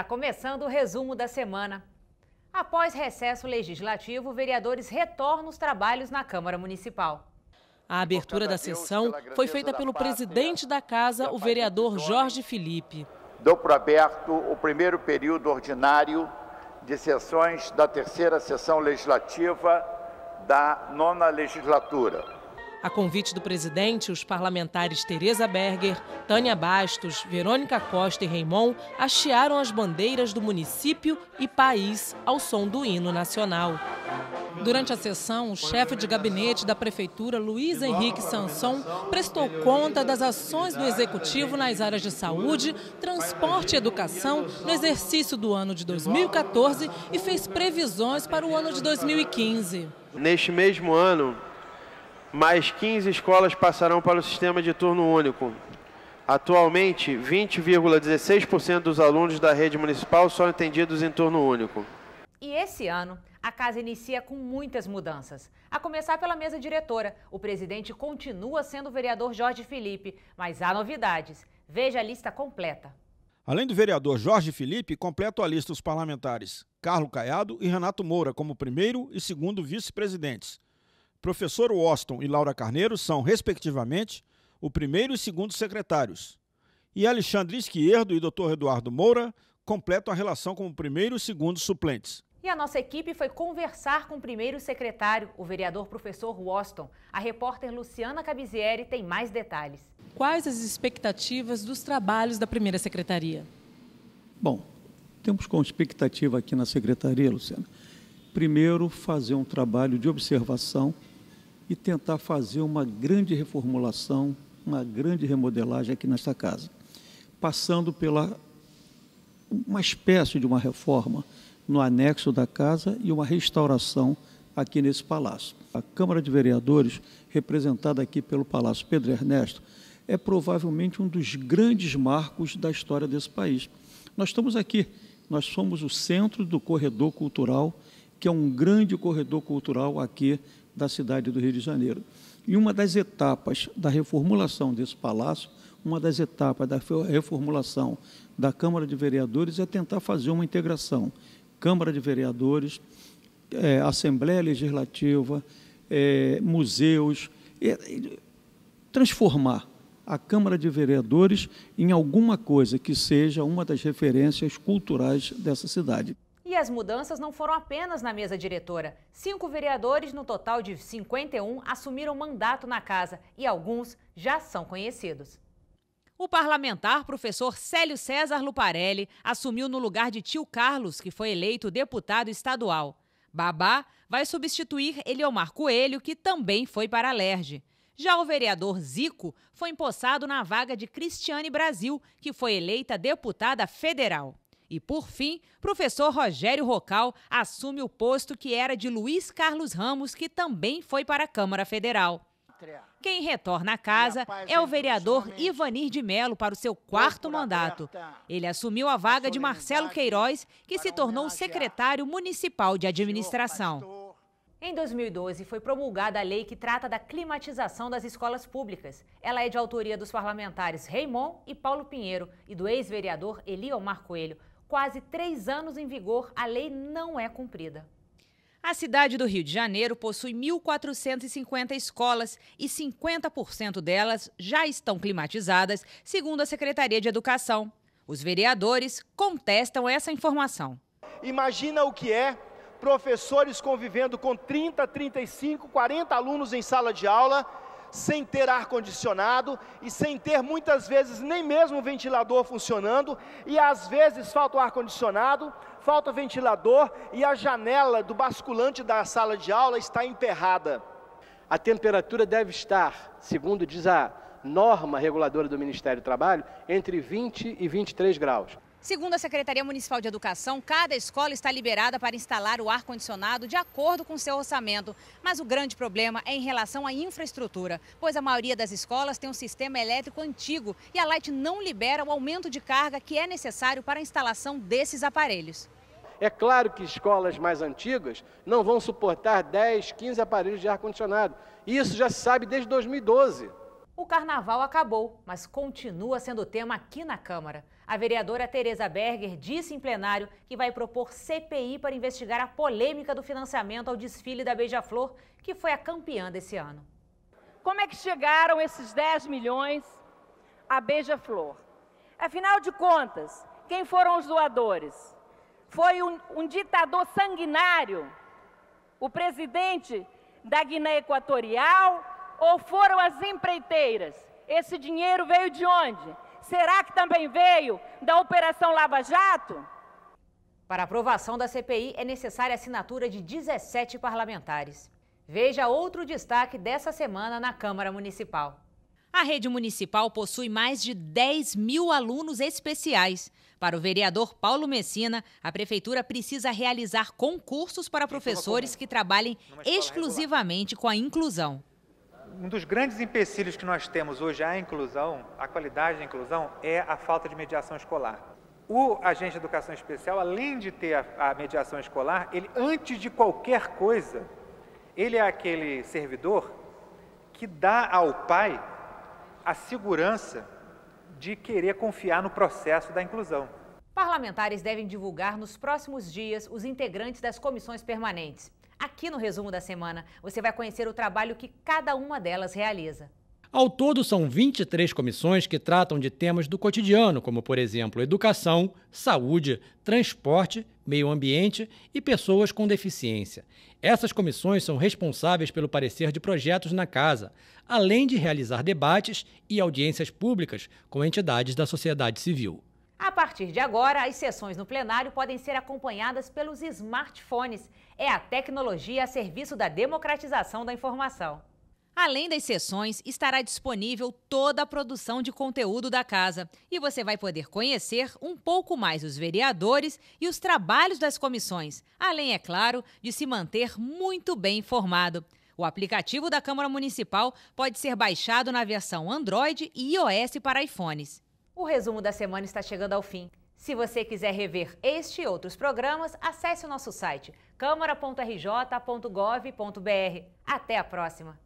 Está começando o resumo da semana. Após recesso legislativo, vereadores retornam os trabalhos na Câmara Municipal. A abertura da sessão foi feita pelo presidente da casa, o vereador Jorge Felipe. Dou por aberto o primeiro período ordinário de sessões da terceira sessão legislativa da nona legislatura. A convite do presidente, os parlamentares Tereza Berger, Tânia Bastos, Verônica Costa e Reimon hastearam as bandeiras do município e país ao som do hino nacional. Durante a sessão, o chefe de gabinete da Prefeitura, Luiz Henrique Sanson, prestou conta das ações do Executivo nas áreas de saúde, transporte e educação no exercício do ano de 2014 e fez previsões para o ano de 2015. Neste mesmo ano, mais 15 escolas passarão para o sistema de turno único. Atualmente, 20,16% dos alunos da rede municipal são atendidos em turno único. E esse ano, a casa inicia com muitas mudanças. A começar pela mesa diretora. O presidente continua sendo o vereador Jorge Felipe, mas há novidades. Veja a lista completa. Além do vereador Jorge Felipe, completo a lista os parlamentares Carlos Caiado e Renato Moura como primeiro e segundo vice-presidentes. Professor Washington e Laura Carneiro são, respectivamente, o primeiro e segundo secretários. E Alexandre Esquerdo e Dr. Eduardo Moura completam a relação como primeiro e segundo suplentes. E a nossa equipe foi conversar com o primeiro secretário, o vereador professor Washington. A repórter Luciana Cabizieri tem mais detalhes. Quais as expectativas dos trabalhos da primeira secretaria? Bom, temos como expectativa aqui na secretaria, Luciana, primeiro fazer um trabalho de observação e tentar fazer uma grande reformulação, uma grande remodelagem aqui nesta casa, passando pela uma espécie de uma reforma no anexo da casa e uma restauração aqui nesse palácio. A Câmara de Vereadores, representada aqui pelo Palácio Pedro Ernesto, é provavelmente um dos grandes marcos da história desse país. Nós estamos aqui, nós somos o centro do corredor cultural que é um grande corredor cultural aqui da cidade do Rio de Janeiro. E uma das etapas da reformulação desse palácio, uma das etapas da reformulação da Câmara de Vereadores é tentar fazer uma integração. Câmara de Vereadores, é, Assembleia Legislativa, é, museus, é, transformar a Câmara de Vereadores em alguma coisa que seja uma das referências culturais dessa cidade as mudanças não foram apenas na mesa diretora. Cinco vereadores, no total de 51, assumiram mandato na casa e alguns já são conhecidos. O parlamentar professor Célio César Luparelli assumiu no lugar de tio Carlos, que foi eleito deputado estadual. Babá vai substituir Eliomar Coelho, que também foi para a Lerge. Já o vereador Zico foi empossado na vaga de Cristiane Brasil, que foi eleita deputada federal. E, por fim, professor Rogério Rocal assume o posto que era de Luiz Carlos Ramos, que também foi para a Câmara Federal. Quem retorna à casa é o vereador Ivanir de Melo para o seu quarto mandato. Ele assumiu a vaga de Marcelo Queiroz, que se tornou secretário municipal de administração. Em 2012, foi promulgada a lei que trata da climatização das escolas públicas. Ela é de autoria dos parlamentares Raimon e Paulo Pinheiro e do ex-vereador Eliomar Coelho quase três anos em vigor, a lei não é cumprida. A cidade do Rio de Janeiro possui 1.450 escolas e 50% delas já estão climatizadas, segundo a Secretaria de Educação. Os vereadores contestam essa informação. Imagina o que é professores convivendo com 30, 35, 40 alunos em sala de aula sem ter ar-condicionado e sem ter muitas vezes nem mesmo o ventilador funcionando, e às vezes falta o ar-condicionado, falta o ventilador e a janela do basculante da sala de aula está emperrada. A temperatura deve estar, segundo diz a norma reguladora do Ministério do Trabalho, entre 20 e 23 graus. Segundo a Secretaria Municipal de Educação, cada escola está liberada para instalar o ar-condicionado de acordo com seu orçamento. Mas o grande problema é em relação à infraestrutura, pois a maioria das escolas tem um sistema elétrico antigo e a Light não libera o aumento de carga que é necessário para a instalação desses aparelhos. É claro que escolas mais antigas não vão suportar 10, 15 aparelhos de ar-condicionado. Isso já se sabe desde 2012. O carnaval acabou, mas continua sendo tema aqui na Câmara. A vereadora Tereza Berger disse em plenário que vai propor CPI para investigar a polêmica do financiamento ao desfile da Beija-Flor, que foi a campeã desse ano. Como é que chegaram esses 10 milhões à Beija-Flor? Afinal de contas, quem foram os doadores? Foi um, um ditador sanguinário, o presidente da Guiné Equatorial, ou foram as empreiteiras? Esse dinheiro veio de onde? Será que também veio da Operação Lava Jato? Para aprovação da CPI é necessária a assinatura de 17 parlamentares. Veja outro destaque dessa semana na Câmara Municipal. A rede municipal possui mais de 10 mil alunos especiais. Para o vereador Paulo Messina, a prefeitura precisa realizar concursos para professores é. que trabalhem exclusivamente com a inclusão um dos grandes empecilhos que nós temos hoje à inclusão, à qualidade da inclusão, é a falta de mediação escolar. O agente de educação especial, além de ter a, a mediação escolar, ele, antes de qualquer coisa, ele é aquele servidor que dá ao pai a segurança de querer confiar no processo da inclusão. Parlamentares devem divulgar nos próximos dias os integrantes das comissões permanentes. Aqui no resumo da semana, você vai conhecer o trabalho que cada uma delas realiza. Ao todo, são 23 comissões que tratam de temas do cotidiano, como, por exemplo, educação, saúde, transporte, meio ambiente e pessoas com deficiência. Essas comissões são responsáveis pelo parecer de projetos na casa, além de realizar debates e audiências públicas com entidades da sociedade civil. A partir de agora, as sessões no plenário podem ser acompanhadas pelos smartphones. É a tecnologia a serviço da democratização da informação. Além das sessões, estará disponível toda a produção de conteúdo da casa e você vai poder conhecer um pouco mais os vereadores e os trabalhos das comissões, além, é claro, de se manter muito bem informado. O aplicativo da Câmara Municipal pode ser baixado na versão Android e iOS para iPhones. O resumo da semana está chegando ao fim. Se você quiser rever este e outros programas, acesse o nosso site câmara.rj.gov.br. Até a próxima!